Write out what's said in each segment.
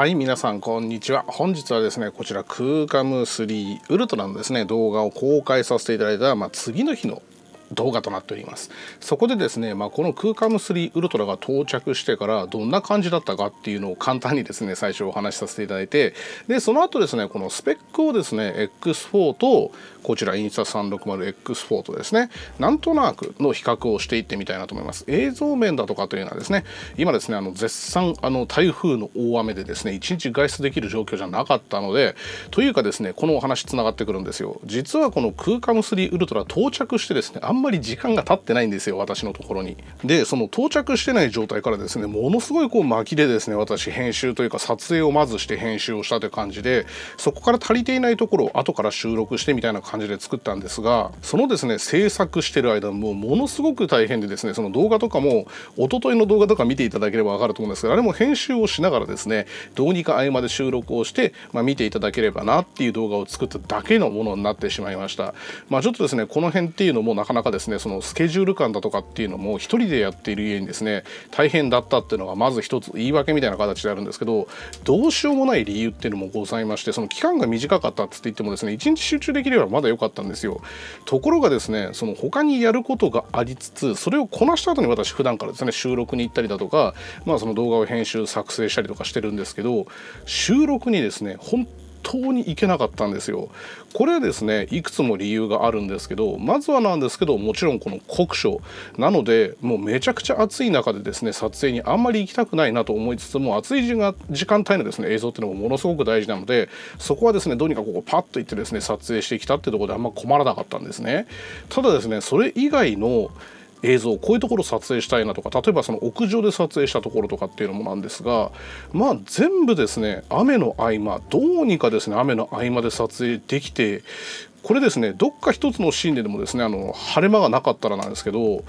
はい皆さんこんにちは本日はですねこちらクーカム3ウルトラのですね動画を公開させていただいた、まあ、次の日の動画となっておりますそこでですね、まあ、この空間3ウルトラが到着してからどんな感じだったかっていうのを簡単にですね最初お話しさせていただいてでその後ですねこのスペックをですね X4 とこちらインスタ 360X4 とですねなんとなくの比較をしていってみたいなと思います映像面だとかというのはですね今ですねあの絶賛あの台風の大雨でですね一日外出できる状況じゃなかったのでというかですねこのお話つながってくるんですよ実はこの空間3ウルトラ到着してですねあんんまり時間が経ってないんですよ私のところに。でその到着してない状態からですねものすごいこう巻きでですね私編集というか撮影をまずして編集をしたという感じでそこから足りていないところを後から収録してみたいな感じで作ったんですがそのですね制作してる間もものすごく大変でですねその動画とかも一昨日の動画とか見ていただければ分かると思うんですけどあれも編集をしながらですねどうにか合間で収録をして、まあ、見ていただければなっていう動画を作っただけのものになってしまいました。まあ、ちょっとですねこの辺っていうのもなかなかですねそのスケジュール感だとかっていうのも1人でやっている家にですね大変だったっていうのがまず一つ言い訳みたいな形であるんですけどどうしようもない理由っていうのもございましてその期間が短かったっつって言ってもですね1日集中できればまだ良かったんですよところがですねその他にやることがありつつそれをこなした後に私普段からですね収録に行ったりだとかまあその動画を編集作成したりとかしてるんですけど収録にですね本当に行けなかったんですよ。これですねいくつも理由があるんですけどまずはなんですけどもちろんこの酷暑なのでもうめちゃくちゃ暑い中でですね撮影にあんまり行きたくないなと思いつつも暑い時間帯のですね映像っていうのもものすごく大事なのでそこはですねどうにかここパッと行ってですね撮影してきたってとこであんま困らなかったんですね。ただですねそれ以外の映像こういうところ撮影したいなとか例えばその屋上で撮影したところとかっていうのもなんですがまあ全部ですね雨の合間どうにかですね雨の合間で撮影できてこれですねどっか一つのシーンででもですねあの晴れ間がなかったらなんですけど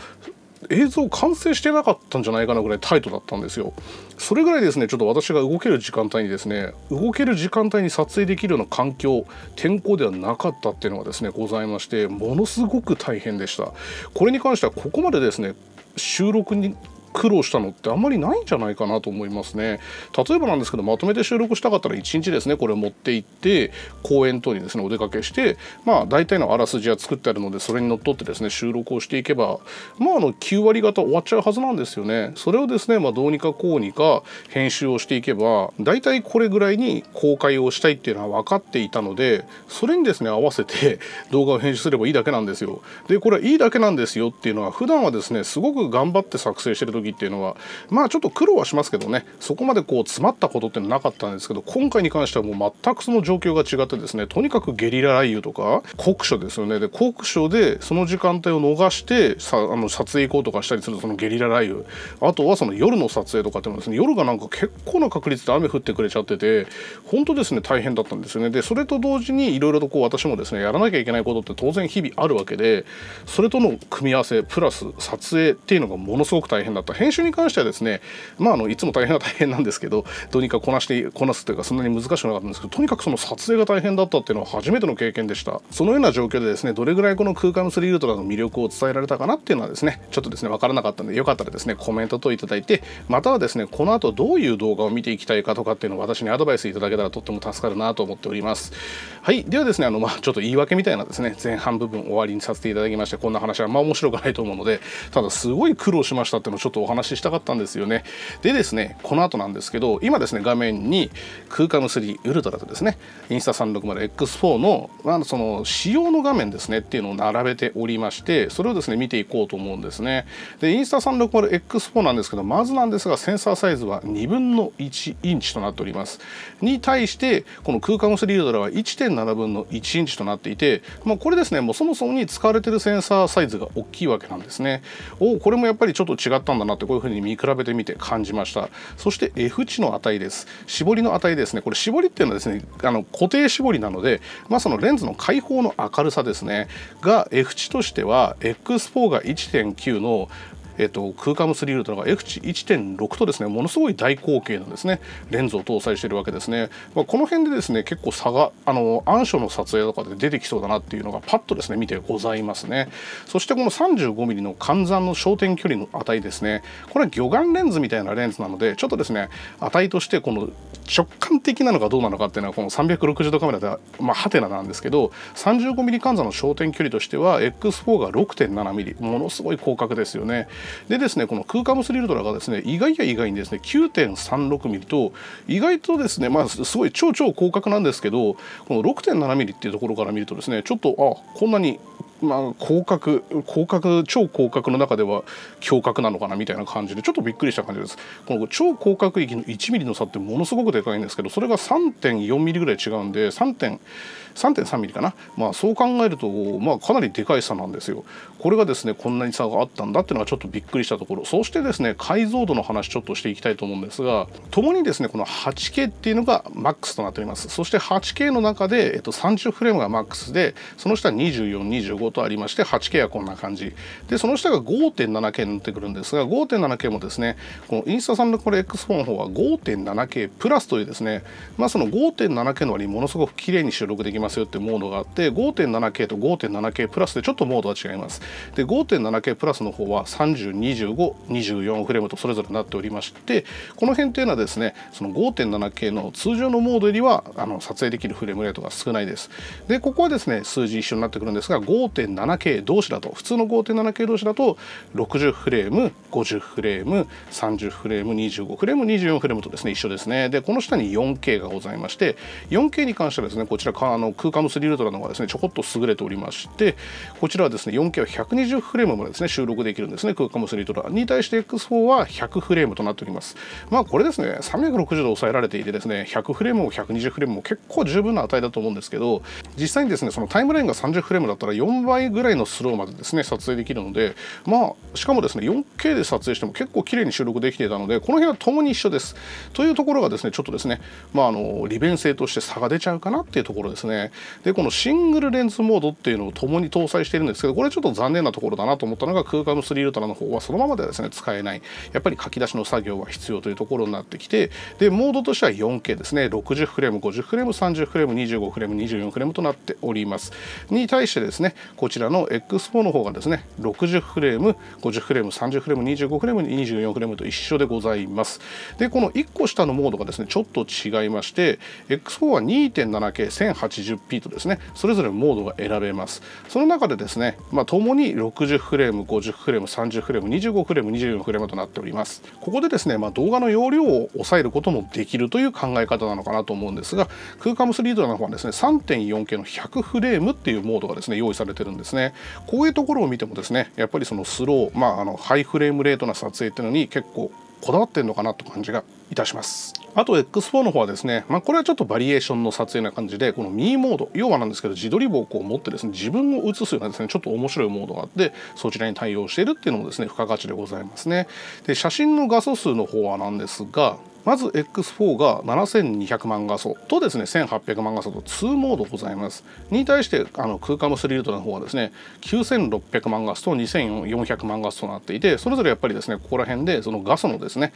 映像完成してなかったんじゃないかなぐらいタイトだったんですよそれぐらいですねちょっと私が動ける時間帯にですね動ける時間帯に撮影できるような環境天候ではなかったっていうのがですねございましてものすごく大変でしたこれに関してはここまでですね収録に苦労したのってあんまりないんじゃないかなと思いますね例えばなんですけどまとめて収録したかったら1日ですねこれを持って行って公園等にですねお出かけしてまあ大体のあらすじは作ってあるのでそれにのっとってですね収録をしていけばまああの9割方終わっちゃうはずなんですよねそれをですねまあ、どうにかこうにか編集をしていけば大体これぐらいに公開をしたいっていうのは分かっていたのでそれにですね合わせて 動画を編集すればいいだけなんですよでこれはいいだけなんですよっていうのは普段はですねすごく頑張って作成してる時っていうのはまあちょっと苦労はしますけどねそこまでこう詰まったことってなかったんですけど今回に関してはもう全くその状況が違ってですねとにかくゲリラ雷雨とか酷暑ですよねで酷暑でその時間帯を逃してさあの撮影行こうとかしたりするそのゲリラ雷雨あとはその夜の撮影とかってもですね夜がなんか結構な確率で雨降ってくれちゃってて本当ですね大変だったんですよねでそれと同時にいろいろとこう私もですねやらなきゃいけないことって当然日々あるわけでそれとの組み合わせプラス撮影っていうのがものすごく大変だった編集に関してはですね、まあ、あのいつも大変は大変なんですけどどうにかこなしてこなすというかそんなに難しくなかったんですけどとにかくその撮影が大変だったっていうのは初めての経験でしたそのような状況でですねどれぐらいこの空間のスリールトラの魅力を伝えられたかなっていうのはですねちょっとですね分からなかったんでよかったらですねコメント等いただいてまたはですねこの後どういう動画を見ていきたいかとかっていうのを私にアドバイスいただけたらとっても助かるなと思っておりますはいではですねあのまあちょっと言い訳みたいなですね前半部分終わりにさせていただきましてこんな話はまあ面白くないと思うのでただすごい苦労しましたっていうのをちょっとお話ししたかったんですよねでですねこの後なんですけど今ですね画面に空間の3ウルトラとですねインスタ 360X4 の,、その仕様の画面ですねっていうのを並べておりましてそれをですね見ていこうと思うんですねでインスタ 360X4 なんですけどまずなんですがセンサーサイズは2分の1インチとなっておりますに対してこの空間の3ウルトラは1.7分の1インチとなっていて、まあ、これですねもうそもそもに使われてるセンサーサイズが大きいわけなんですねおこれもやっぱりちょっと違ったんだなってこういうふうに見比べてみて感じましたそして F 値の値です絞りの値ですねこれ絞りっていうのはですねあの固定絞りなので、まあ、そのレンズの開放の明るさですねが F 値としては X4 が1.9のえっと、空間も 3L というのが F1.6 とですねものすごい大口径のですねレンズを搭載しているわけですね、まあ、この辺でですね結構差があの暗所の撮影とかで出てきそうだなっていうのがパッとですね見てございますねそしてこの 35mm の換算の焦点距離の値ですねこれは魚眼レンズみたいなレンズなのでちょっとですね値としてこの直感的なのかどうなのかっていうのはこの360度カメラではまあハテナなんですけど 35mm 換算の焦点距離としては X4 が 6.7mm ものすごい広角ですよねでですねこの空間無スリルドラがですね意外や意外にですね9.36ミリと意外とですねまあすごい超超広角なんですけどこの6.7ミリっていうところから見るとですねちょっとあこんなにまあ、広角広角超広角の中では胸郭なのかなみたいな感じでちょっとびっくりした感じですこの超広角域の 1mm の差ってものすごくでかいんですけどそれが 3.4mm ぐらい違うんで 3.3mm かな、まあ、そう考えると、まあ、かなりでかい差なんですよこれがですねこんなに差があったんだっていうのがちょっとびっくりしたところそしてですね解像度の話ちょっとしていきたいと思うんですが共にですねこの 8K っていうのがマックスとなっておりますそして 8K の中で、えっと、30フレームがマックスでその下2425とありまして8 k はこんな感じでその下が5.7 k になってくるんですが5.7 k もですねこのインスタさんのこれ X4 の方は 5.7K プラスというですねまあその 5.7K の割にものすごく綺麗に収録できますよっていうモードがあって 5.7K と 5.7K プラスでちょっとモードは違いますで 5.7K プラスの方は302524フレームとそれぞれになっておりましてこの辺っていうのはですねその 5.7K の通常のモードよりはあの撮影できるフレームレートが少ないですでここはですね数字一緒になってくるんですが5.7 5.7K 同士だと普通の 5.7K 同士だと60フレーム50フレーム30フレーム25フレーム24フレームとですね一緒ですねでこの下に 4K がございまして 4K に関してはですねこちらあの空間の3ルートラの方がですねちょこっと優れておりましてこちらはですね 4K は120フレームまでですね収録できるんですね空間の3ルートラに対して X4 は100フレームとなっておりますまあこれですね360度抑えられていてですね100フレームも120フレームも結構十分な値だと思うんですけど実際にですねそのタイムラインが30フレームだったら4倍倍ぐらいのスローまでですね撮影できるのでまあしかもですね 4K で撮影しても結構綺麗に収録できていたのでこの辺はともに一緒ですというところがですねちょっとですねまああの利便性として差が出ちゃうかなっていうところですねでこのシングルレンズモードっていうのを共に搭載しているんですけどこれちょっと残念なところだなと思ったのが空間の3ルーターの方はそのままではですね使えないやっぱり書き出しの作業が必要というところになってきてでモードとしては 4K ですね60フレーム50フレーム30フレーム25フレーム24フレームとなっておりますに対してですねこちらの X4 の方がですね60フレーム50フレーム30フレーム25フレーム24フレームと一緒でございますでこの1個下のモードがですねちょっと違いまして X4 は 2.7K1080p とですねそれぞれモードが選べますその中でですねまあ共に60フレーム50フレーム30フレーム25フレーム24フレームとなっておりますここでですね、まあ、動画の容量を抑えることもできるという考え方なのかなと思うんですがクーカムスリードの方はですね 3.4K の100フレームっていうモードがですね用意されててるんですねこういうところを見てもですねやっぱりそのスロー、まあ、あのハイフレームレートな撮影っていうのに結構こだわってんのかなって感じがいたしますあと X4 の方はですね、まあ、これはちょっとバリエーションの撮影な感じでこのミーモード要はなんですけど自撮り棒を持ってですね自分を映すようなですねちょっと面白いモードがあってそちらに対応しているっていうのもですね付加価値でございますねで写真の画素数の方はなんですがまず X4 が7200万画素とですね1800万画素と2モードございますに対してあの空間のスリルトの方はですね9600万画素と2400万画素となっていてそれぞれやっぱりですねここら辺でその画素のですね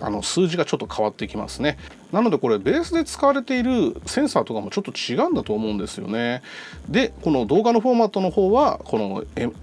あの数字がちょっと変わってきますねなのでこれベースで使われているセンサーとかもちょっと違うんだと思うんですよねでこの動画のフォーマットの方はこの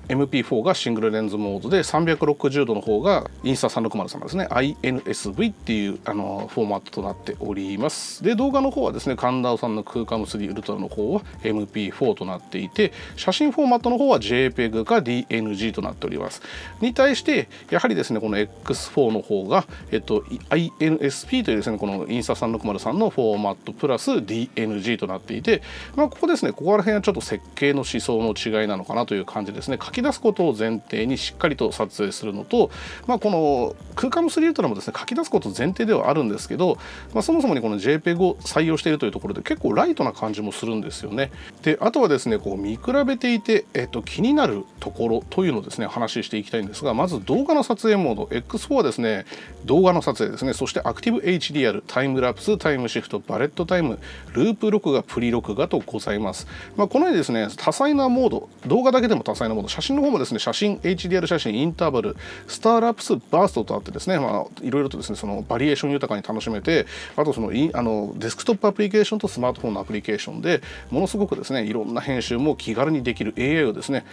MP4 がシングルレンズモードで360度の方がインスタ360様ですね INSV っていうあののフォーマットとなっておりますで動画の方はですね神田さんの空間結びウルトラの方は MP4 となっていて写真フォーマットの方は JPEG か DNG となっておりますに対してやはりですねこの X4 の方が、えっと、INSP というですねこのインスタ360のフォーマットプラス DNG となっていて、まあ、ここですねここら辺はちょっと設計の思想の違いなのかなという感じですね書き出すことを前提にしっかりと撮影するのと、まあ、この空間結びウルトラもですね書き出すこと前提ではあるるんですけど、まあ、そもそもにこの JPEG を採用しているというところで結構ライトな感じもするんですよね。であとはですねこう見比べていて、えっと、気になるところというのをですね話していきたいんですがまず動画の撮影モード X4 はですね動画の撮影ですねそしてアクティブ HDR タイムラプスタイムシフトバレットタイムループ録画プリ録画とございます、まあ、このようにですね多彩なモード動画だけでも多彩なモード写真の方もですね写真 HDR 写真インターバルスターラプスバーストとあってですねまあいろいろとですねそのバリエーション豊かに楽しめてあとそのあのデスクトップアプリケーションとスマートフォンのアプリケーションでものすごくですねいろんな編集も気軽にできる AI をですね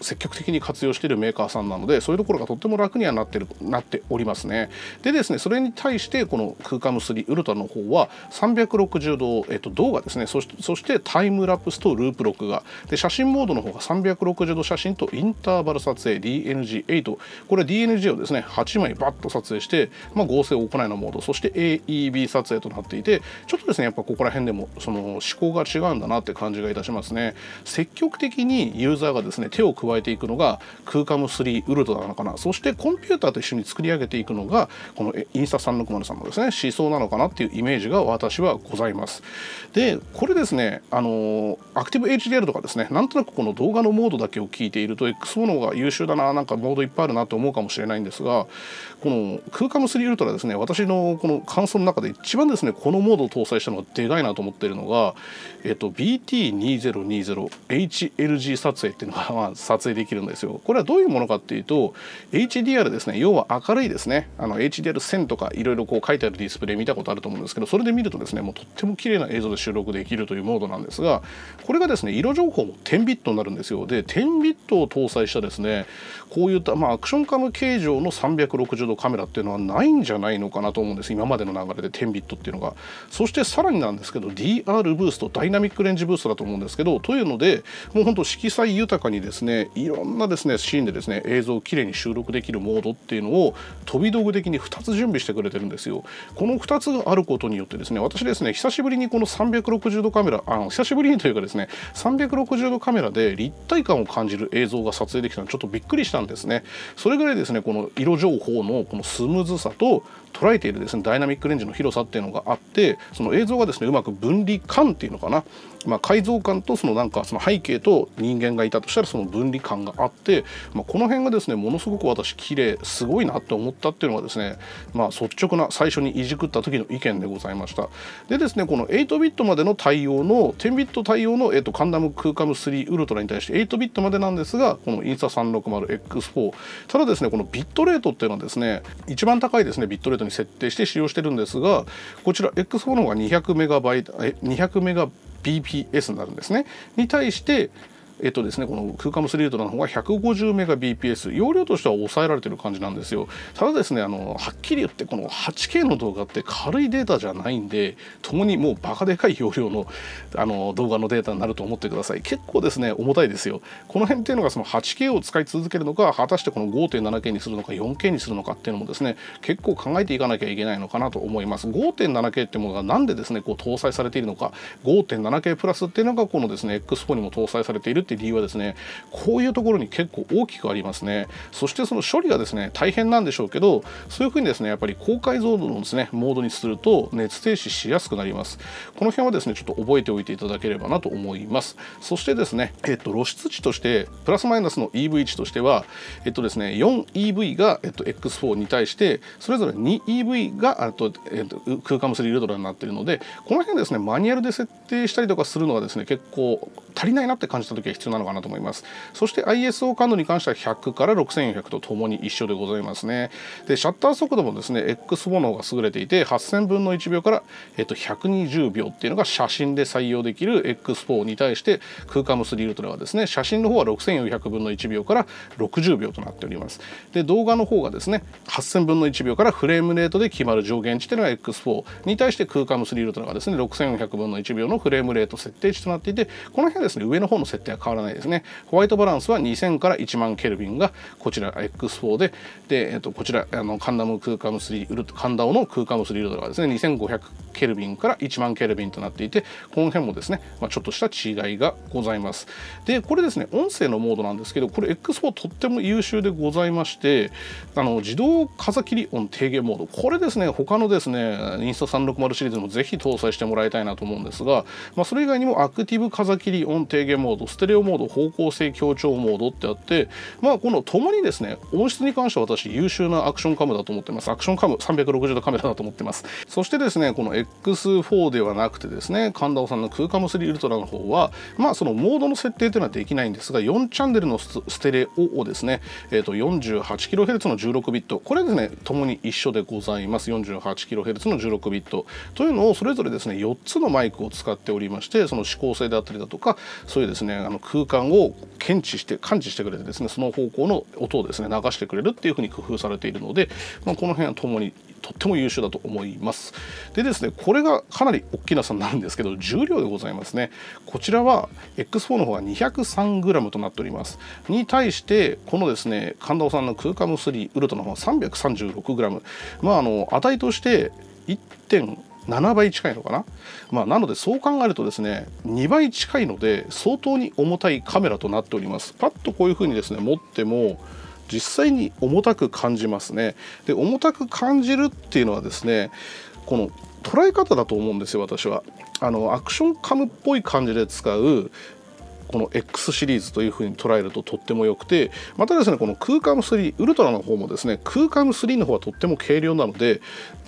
積極的に活用しているメーカーさんなのでそういうところがとっても楽にはなってるなっておりますね。でですねそれに対してこの空間びウルトラの方は360度、えっと、動画ですねそしてタイムラプスとループ録画で写真モードの方が360度写真とインターバル撮影 DNG8 これ DNG をですね8枚バッと撮影して、まあ、合成を行いのモードそそして AEB 撮影となっていてちょっとですねやっぱここら辺でもその思考が違うんだなって感じがいたしますね積極的にユーザーがですね手を加えていくのがクーカム3ウルトなのかなそしてコンピューターと一緒に作り上げていくのがこのインスタ360さんのですね思想なのかなっていうイメージが私はございますでこれですねあのアクティブ HDR とかですねなんとなくこの動画のモードだけを聞いていると XO の方が優秀だななんかモードいっぱいあるなと思うかもしれないんですがこのクーカム3ウルトラですね私のこの感想の中で一番ですねこのモードを搭載したのがでかいなと思っているのが、えっと、BT2020HLG 撮影っていうのがまあ撮影できるんですよ。これはどういうものかっていうと HDR ですね要は明るいですねあの HDR1000 とかいろいろこう書いてあるディスプレイ見たことあると思うんですけどそれで見るとですねもうとっても綺麗な映像で収録できるというモードなんですがこれがですね色情報も10ビットになるんですよで10ビットを搭載したですねこういった、まあ、アクションカム形状の360度カメラっていうのはないんじゃないのかなと思うんです今までの流れで10ビットっていうのがそしてさらになんですけど DR ブーストダイナミックレンジブーストだと思うんですけどというのでもうほんと色彩豊かにですねいろんなですねシーンでですね映像をきれいに収録できるモードっていうのを飛び道具的に2つ準備してくれてるんですよ。この2つがあることによってですね私ですね久しぶりにこの360度カメラあの久しぶりにというかですね360度カメラで立体感を感じる映像が撮影できたのちょっとびっくりしたんですね。それぐらいですねこの色情報のこのスムーズさと捉えているですねダイナミックレンジの広さっていうのがあってその映像がですねうまく分離感っていうのかな、まあ、解像感とそのなんかその背景と人間がいたとしたらその分離感があって、まあ、この辺がですねものすごく私綺麗すごいなって思ったっていうのがですね、まあ、率直な最初にいじくった時の意見でございましたでですねこの8ビットまでの対応の10ビット対応の、えっと、カンダムクーカム3ウルトラに対して8ビットまでなんですがこのインスタ 360X4 ただですねこのビットレートっていうのはですね一番高いですねビットレートトに設定して使用してるんですがこちら X4 の方が200メガバイト2 0メガ BPS になるんですねに対してえっとですね、このクーカム3ルトの方が 150Mbps 容量としては抑えられてる感じなんですよただですねあのはっきり言ってこの 8K の動画って軽いデータじゃないんで共にもうバカでかい容量のあの動画のデータになると思ってください結構ですね重たいですよこの辺っていうのがその 8K を使い続けるのか果たしてこの 5.7K にするのか 4K にするのかっていうのもですね結構考えていかなきゃいけないのかなと思います 5.7K ってものが何でですねこう搭載されているのか 5.7K プラスっていうのがこのですね X4 にも搭載されているって理由はですねこういうところに結構大きくありますねそしてその処理がですね大変なんでしょうけどそういうふうにですねやっぱり高解像度のですねモードにすると熱停止しやすくなりますこの辺はですねちょっと覚えておいていただければなと思いますそしてですねえっと露出値としてプラスマイナスの EV 値としてはえっとですね 4EV が、えっと、X4 に対してそれぞれ 2EV があと、えっと、空間無理ウルトラになっているのでこの辺ですねマニュアルで設定したりとかするのはですね結構足りないなって感じた時は必要なのかなと思いますそして ISO 感度に関しては100から6400とともに一緒でございますねでシャッター速度もですね X4 の方が優れていて8000分の1秒から、えっと、120秒っていうのが写真で採用できる X4 に対して空間ムスリルトラはですね写真の方は6400分の1秒から60秒となっておりますで動画の方がですね8000分の1秒からフレームレートで決まる上限値というのが X4 に対して空間ムスリルトラがですね6400分の1秒のフレームレート設定値となっていてこの辺はですね上の方の設定は変わらないですね。ホワイトバランスは2000から1万ケルビンがこちら X4 で、で、えっと、こちら、あの、カンダム空間3ウルト、カンダオの空間3ウルトラはですね、2500ケルビンから1万ケルビンとなっていて、この辺もですね、まあ、ちょっとした違いがございます。で、これですね、音声のモードなんですけど、これ X4 とっても優秀でございまして、あの、自動風切り音低減モード、これですね、他のですね、インスタ360シリーズもぜひ搭載してもらいたいなと思うんですが、まあ、それ以外にもアクティブ風切り音低減モード、ステレレオモード方向性強調モードってあってまあこのともにですね音質に関しては私優秀なアクションカムだと思ってますアクションカム360度カメラだと思ってますそしてですねこの X4 ではなくてですね神田さんの空カム3ウルトラの方はまあそのモードの設定というのはできないんですが4チャンネルのステレオをですねえっ、ー、と 48kHz の16ビットこれですねともに一緒でございます 48kHz の16ビットというのをそれぞれですね4つのマイクを使っておりましてその指向性であったりだとかそういうですねあの空間を検知して感知してくれてですねその方向の音をですね流してくれるっていうふうに工夫されているので、まあ、この辺はともにとっても優秀だと思います。でですねこれがかなり大きな差になるんですけど重量でございますね。こちらは X4 の方が 203g となっております。に対してこのですね神田さんの空間ム3ウルトの方は 336g まああの値として1.5 7倍近いのかな、まあ、なのでそう考えるとですね2倍近いので相当に重たいカメラとなっておりますパッとこういう風にですね持っても実際に重たく感じますねで重たく感じるっていうのはですねこの捉え方だと思うんですよ私はあのアクションカムっぽい感じで使うこの X シリーズというふうに捉えるととっても良くてまたですねこのクーカム3ウルトラの方もですねクーカム3の方はとっても軽量なので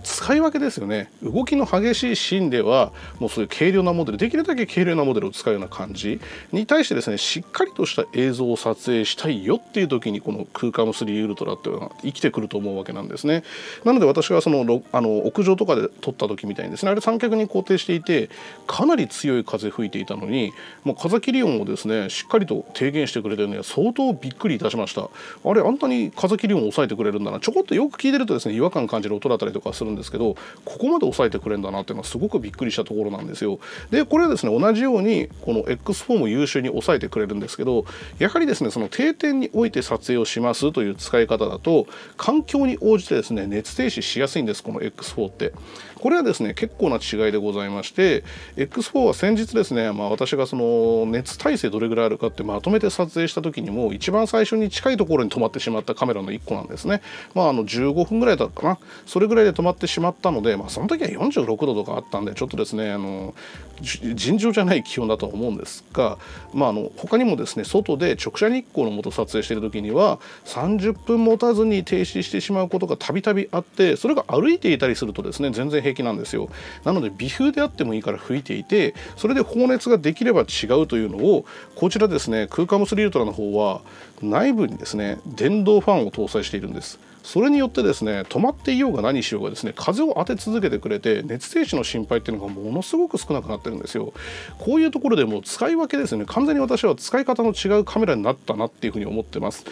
使い分けですよね動きの激しいシーンではもうそういう軽量なモデルできるだけ軽量なモデルを使うような感じに対してですねしっかりとした映像を撮影したいよっていう時にこの空間ム3ウルトラっていうのは生きてくると思うわけなんですねなので私はそのあの屋上とかで撮った時みたいにですねあれ三脚に固定していてかなり強い風吹いていたのにもう風切り音をでですねしっかりと提言してくれてね相当びっくりいたしましたあれあんなに風切り音を抑えてくれるんだなちょこっとよく聞いてるとですね違和感感じる音だったりとかするんですけどここまで抑えてくれるんだなっていうのはすごくびっくりしたところなんですよでこれはですね同じようにこの X4 も優秀に抑えてくれるんですけどやはりですねその定点において撮影をしますという使い方だと環境に応じてですね熱停止しやすいんですこの X4 って。これはですね結構な違いでございまして X4 は先日ですね、まあ、私がその熱耐性どれぐらいあるかってまとめて撮影した時にも一番最初に近いところに止まってしまったカメラの1個なんですね。まあ、あの15分ぐらいだったかなそれぐらいで止まってしまったので、まあ、その時は46度とかあったんでちょっとですねあの尋常じゃない気温だと思うんですが、まあ、あの他にもですね外で直射日光のもと撮影している時には30分持たずに停止してしまうことがたびたびあってそれが歩いていたりするとですね全然平気なんですよなので微風であってもいいから吹いていてそれで放熱ができれば違うというのをこちらですね空間モスリルトラの方は内部にですね電動ファンを搭載しているんです。それによってですね止まっていようが何しようがですね風を当て続けてくれて熱停止の心配っていうのがものすごく少なくなってるんですよこういうところでもう使い分けですね完全に私は使い方の違うカメラになったなっていうふうに思ってます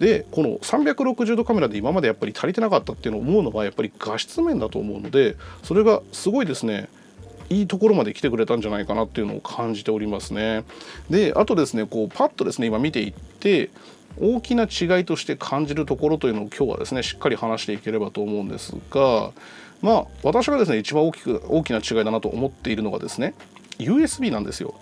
でこの360度カメラで今までやっぱり足りてなかったっていうのを思うのはやっぱり画質面だと思うのでそれがすごいですねいいところまで来てくれたんじゃないかなっていうのを感じておりますね。であとですねこうパッとですね今見ていって大きな違いとして感じるところというのを今日はですねしっかり話していければと思うんですがまあ私がですね一番大きく大きな違いだなと思っているのがですね USB なんですよ。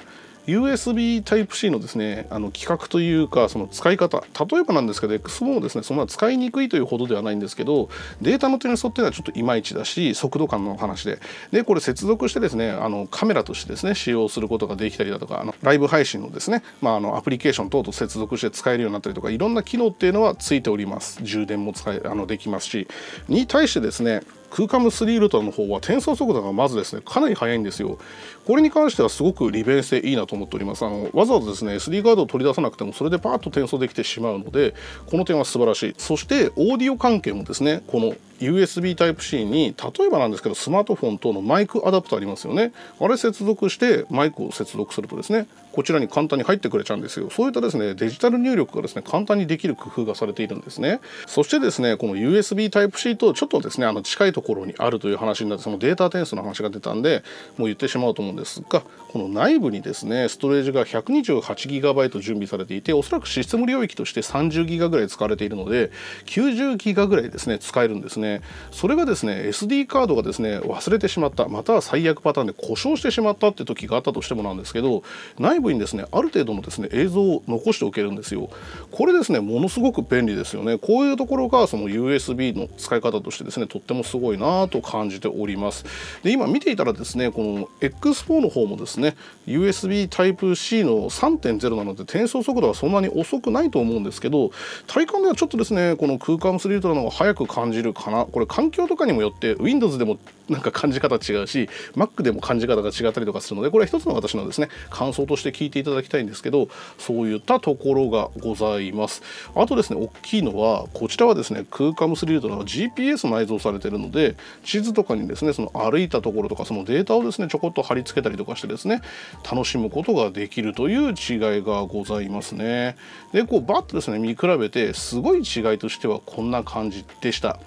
USB Type-C のですねあの規格というかその使い方例えばなんですけど XMO もですねそんな使いにくいというほどではないんですけどデータの点送っていうのはちょっといまいちだし速度感の話ででこれ接続してですねあのカメラとしてですね使用することができたりだとかあのライブ配信のですね、まあ、あのアプリケーション等と接続して使えるようになったりとかいろんな機能っていうのはついております充電も使えあのできますしに対してですね空間ム3ルルトの方は転送速度がまずですねかなり速いんですよこれに関してはすごく利便性いいなと思っておりますあのわざわざですね SD カードを取り出さなくてもそれでパーッと転送できてしまうのでこの点は素晴らしいそしてオーディオ関係もですねこの USB Type-C に例えばなんですけどスマートフォン等のマイクアダプターありますよねあれ接続してマイクを接続するとですねこちらに簡単に入ってくれちゃうんですよそういったですねデジタル入力がですね簡単にできる工夫がされているんですねそしてですねこの USB Type-C とちょっとですねあの近いところにあるという話になってそのデータ転送の話が出たんでもう言ってしまうと思うんですがこの内部にですねストレージが 128GB 準備されていておそらくシステム領域として 30GB ぐらい使われているので 90GB ぐらいですね使えるんですねねそれがですね SD カードがですね忘れてしまったまたは最悪パターンで故障してしまったって時があったとしてもなんですけど内部にですねある程度のですね映像を残しておけるんですよこれですねものすごく便利ですよねこういうところがその USB の使い方としてですねとってもすごいなと感じておりますで今見ていたらですねこの X4 の方もですね USB Type-C の3.0なので転送速度はそんなに遅くないと思うんですけど体感ではちょっとですねこの空間スリートなのが早く感じるかなこれ環境とかにもよって Windows でもなんか感じ方違うし Mac でも感じ方が違ったりとかするのでこれは一つの私のですね感想として聞いていただきたいんですけどそういったところがございますあとですね大きいのはこちらはですね空間スリルうの GPS 内蔵されてるので地図とかにですねその歩いたところとかそのデータをですねちょこっと貼り付けたりとかしてですね楽しむことができるという違いがございますねでこうバッとですね見比べてすごい違いとしてはこんな感じでした。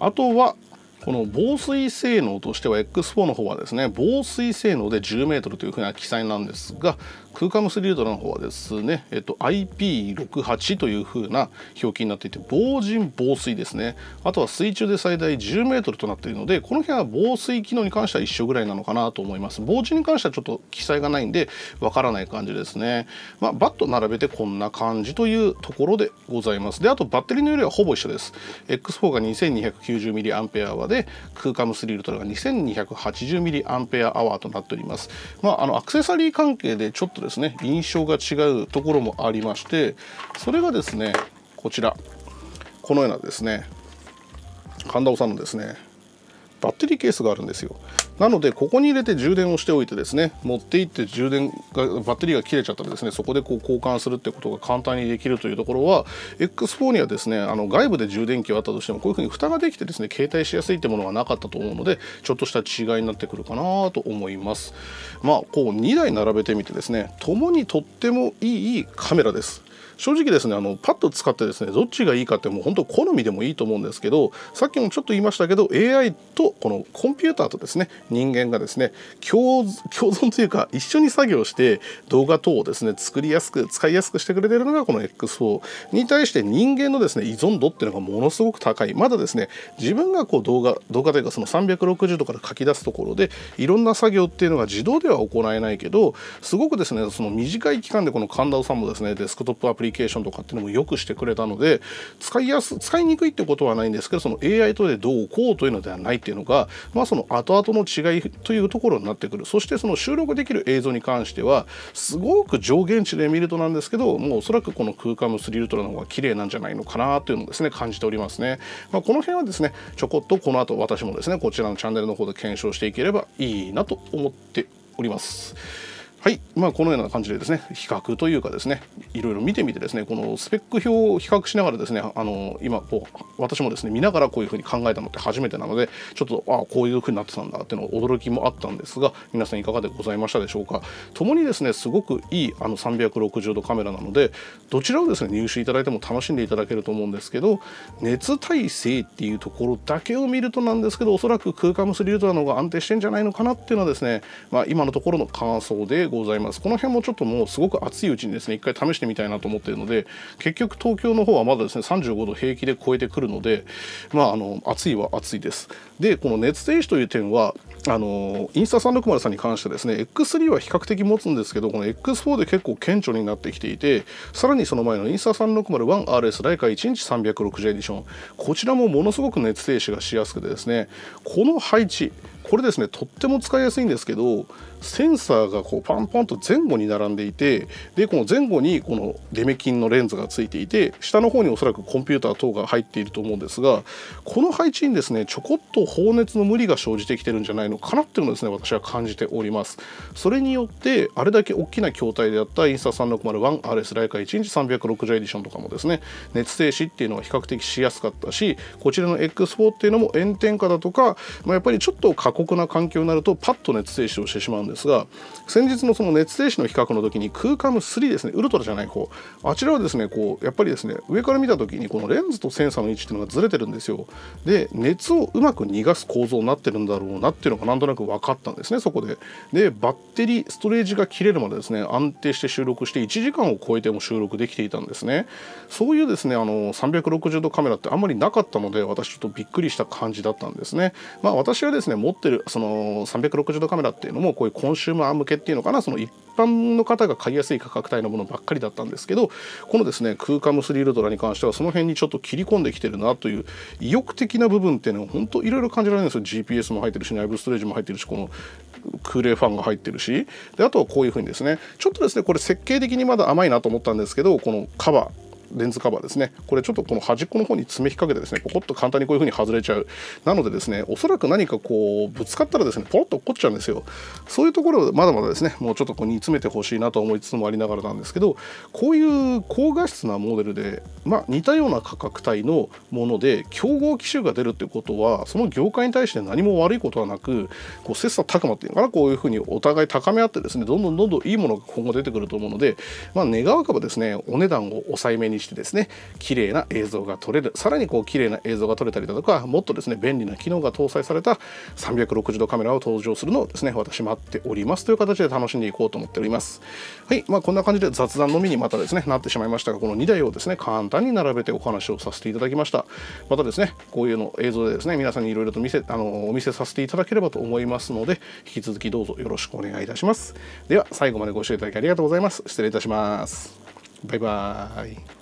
あとはこの防水性能としては X4 の方はですね防水性能で 10m というふうな記載なんですが空間の 3D ドラの方はですね、えっと、IP68 というふうな表記になっていて防塵防水ですねあとは水中で最大 10m となっているのでこの辺は防水機能に関しては一緒ぐらいなのかなと思います防塵に関してはちょっと記載がないんでわからない感じですね、まあ、バット並べてこんな感じというところでございますであとバッテリーの容量はほぼ一緒です X4 が 2290mAh で空間リ3ルトラが 2280mAh となっておりますまああのアクセサリー関係でちょっととですね印象が違うところもありましてそれがですねこちらこのようなですね神田さんのですねバッテリーケースがあるんですよなのでここに入れて充電をしておいてですね持っていって充電がバッテリーが切れちゃったらですねそこでこう交換するってことが簡単にできるというところは X4 にはですねあの外部で充電器があったとしてもこういうふうに蓋ができてですね携帯しやすいってものがなかったと思うのでちょっとした違いになってくるかなと思いますまあこう2台並べてみてですねともにとってもいいカメラです正直ですねあのパッと使ってですねどっちがいいかってもう本当好みでもいいと思うんですけどさっきもちょっと言いましたけど AI とこのコンピューターとですね人間がですね共存というか一緒に作業して動画等をですね作りやすく使いやすくしてくれてるのがこの X4 に対して人間のですね依存度っていうのがものすごく高いまだですね自分がこう動画動画というかその360度から書き出すところでいろんな作業っていうのが自動では行えないけどすごくですねその短い期間でこの神田さんもですねデスクトップアプリリケーションとかっていうのもよくしてくれたので使いやす使いにくいってことはないんですけどその AI とでどうこうというのではないっていうのが、まあ、その後々の違いというところになってくるそしてその収録できる映像に関してはすごく上限値で見るとなんですけどもうおそらくこの空間のスリルトラの方が綺麗なんじゃないのかなというのをですね感じておりますね、まあ、この辺はですねちょこっとこの後私もですねこちらのチャンネルの方で検証していければいいなと思っております。はい、まあ、このような感じでですね比較というかですねいろいろ見てみてですねこのスペック表を比較しながらですねあの今こう私もですね見ながらこういうふうに考えたのって初めてなのでちょっとああこういうふうになってたんだっていうの驚きもあったんですが皆さんいかがでございましたでしょうかともにですねすごくいいあの360度カメラなのでどちらをですね入手いただいても楽しんでいただけると思うんですけど熱耐性っていうところだけを見るとなんですけどおそらく空間無スリートなの方が安定してんじゃないのかなっていうのはですね、まあ、今のところの感想でございますこの辺もちょっともうすごく暑いうちにですね一回試してみたいなと思っているので結局東京の方はまだですね35度平気で超えてくるのでまああの暑いは暑いですでこの熱停止という点はあのインスタ360さんに関してですね X3 は比較的持つんですけどこの X4 で結構顕著になってきていてさらにその前のインスタ 360RS ライカ1日3 6 0エディションこちらもものすごく熱停止がしやすくてですねこの配置これですねとっても使いやすいんですけどセンサーがこうパンパンと前後に並んでいてでこの前後にこのデメキンのレンズがついていて下の方におそらくコンピューター等が入っていると思うんですがこの配置にですねちょこっと放熱の無理が生じてきてるんじゃないのかなっていうのをですね私は感じておりますそれによってあれだけ大きな筐体であったインスタ 360RS ライカ1日360エディションとかもですね熱静止っていうのは比較的しやすかったしこちらの X4 っていうのも炎天下だとか、まあ、やっぱりちょっと過酷な環境になるとパッと熱静止をしてしまうんですが先日のその熱静止の比較の時に空間の3ですねウルトラじゃない方あちらはですねこうやっぱりですね上から見た時にこのレンズとセンサーの位置っていうのがずれてるんですよで熱をうまく逃がす構造になってるんだろうなっていうのがなんとなく分かったんですねそこででバッテリーストレージが切れるまでですね安定して収録して1時間を超えても収録できていたんですねそういうですねあの360度カメラってあんまりなかったので私ちょっとびっくりした感じだったんですねまあ私はですね持っってるその360度カメラっていうのもこういうコンシューマー向けっていうのかなその一般の方が買いやすい価格帯のものばっかりだったんですけどこのですね空間ムスリルドラに関してはその辺にちょっと切り込んできてるなという意欲的な部分っていうのは本当いろいろ感じられるんですよ GPS も入ってるし内部ストレージも入ってるしこの空冷ファンが入ってるしであとはこういう風にですねちょっとですねこれ設計的にまだ甘いなと思ったんですけどこのカバーレンズカバーですねこれちょっとこの端っこの方に爪引っ掛けてですねポコッと簡単にこういう風に外れちゃうなのでですねおそらく何かこうぶつかったらですねポロッと落っこっちゃうんですよそういうところをまだまだですねもうちょっとこう煮詰めてほしいなと思いつつもありながらなんですけどこういう高画質なモデルでまあ似たような価格帯のもので競合機種が出るってことはその業界に対して何も悪いことはなくこう切磋琢磨っていうのかなこういうふうにお互い高め合ってですねどんどんどんどんいいものが今後出てくると思うのでまあ願わくばですねお値段を抑えめにしてですね綺麗な映像が撮れるさらにこう綺麗な映像が撮れたりだとかもっとですね便利な機能が搭載された360度カメラを登場するのをですね私待っておりますという形で楽しんでいこうと思っておりますはいまあこんな感じで雑談のみにまたですねなってしまいましたがこの2台をですね簡単に並べてお話をさせていただきましたまたですねこういうの映像でですね皆さんにいろいろと見せあのお見せさせていただければと思いますので引き続きどうぞよろしくお願いいたしますでは最後までご視聴いただきありがとうございます失礼いたしますバイバーイ